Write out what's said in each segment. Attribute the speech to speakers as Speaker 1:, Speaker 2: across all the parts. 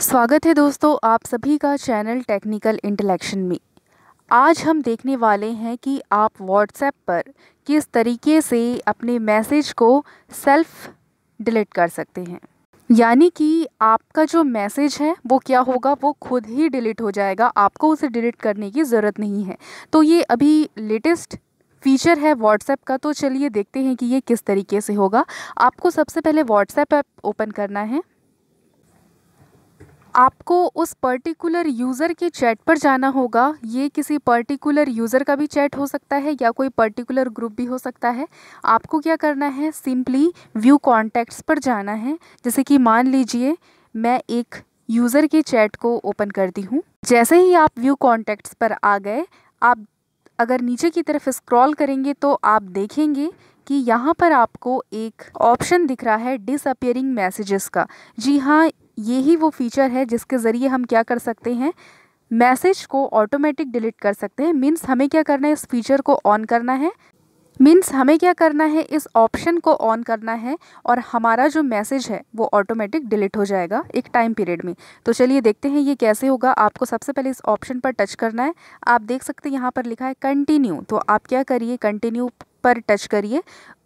Speaker 1: स्वागत है दोस्तों आप सभी का चैनल टेक्निकल इंटलेक्शन में आज हम देखने वाले हैं कि आप व्हाट्सएप पर किस तरीके से अपने मैसेज को सेल्फ डिलीट कर सकते हैं यानी कि आपका जो मैसेज है वो क्या होगा वो खुद ही डिलीट हो जाएगा आपको उसे डिलीट करने की ज़रूरत नहीं है तो ये अभी लेटेस्ट फीचर है व्हाट्सएप का तो चलिए देखते हैं कि ये किस तरीके से होगा आपको सबसे पहले व्हाट्सएप ऐप ओपन करना है आपको उस पर्टिकुलर यूज़र के चैट पर जाना होगा ये किसी पर्टिकुलर यूज़र का भी चैट हो सकता है या कोई पर्टिकुलर ग्रुप भी हो सकता है आपको क्या करना है सिंपली व्यू कॉन्टैक्ट्स पर जाना है जैसे कि मान लीजिए मैं एक यूज़र के चैट को ओपन करती हूँ जैसे ही आप व्यू कॉन्टैक्ट्स पर आ गए आप अगर नीचे की तरफ स्क्रॉल करेंगे तो आप देखेंगे कि यहाँ पर आपको एक ऑप्शन दिख रहा है डिसअपियरिंग मैसेजेस का जी हाँ यही वो फीचर है जिसके ज़रिए हम क्या कर सकते हैं मैसेज को ऑटोमेटिक डिलीट कर सकते हैं मीन्स हमें क्या करना है इस फीचर को ऑन करना है मीन्स हमें क्या करना है इस ऑप्शन को ऑन करना है और हमारा जो मैसेज है वो ऑटोमेटिक डिलीट हो जाएगा एक टाइम पीरियड में तो चलिए देखते हैं ये कैसे होगा आपको सबसे पहले इस ऑप्शन पर टच करना है आप देख सकते हैं यहाँ पर लिखा है कंटिन्यू तो आप क्या करिए कंटिन्यू पर टच करिए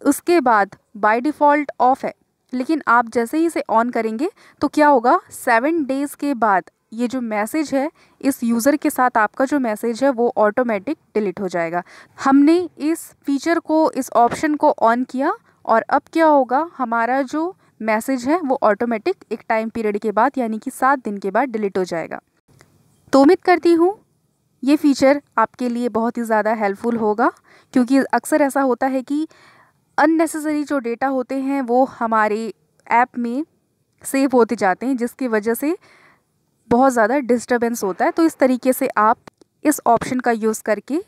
Speaker 1: उसके बाद बाय डिफ़ॉल्ट ऑफ है लेकिन आप जैसे ही इसे ऑन करेंगे तो क्या होगा सेवन डेज़ के बाद ये जो मैसेज है इस यूज़र के साथ आपका जो मैसेज है वो ऑटोमेटिक डिलीट हो जाएगा हमने इस फीचर को इस ऑप्शन को ऑन किया और अब क्या होगा हमारा जो मैसेज है वो ऑटोमेटिक एक टाइम पीरियड के बाद यानी कि सात दिन के बाद डिलीट हो जाएगा तो उम्मीद करती हूँ ये फ़ीचर आपके लिए बहुत ही ज़्यादा हेल्पफुल होगा क्योंकि अक्सर ऐसा होता है कि अननेसेसरी जो डेटा होते हैं वो हमारे ऐप में सेव होते जाते हैं जिसकी वजह से बहुत ज़्यादा डिस्टर्बेंस होता है तो इस तरीके से आप इस ऑप्शन का यूज़ करके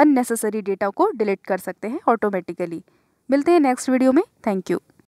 Speaker 1: अननेसेसरी डेटा को डिलीट कर सकते हैं ऑटोमेटिकली मिलते हैं नेक्स्ट वीडियो में थैंक यू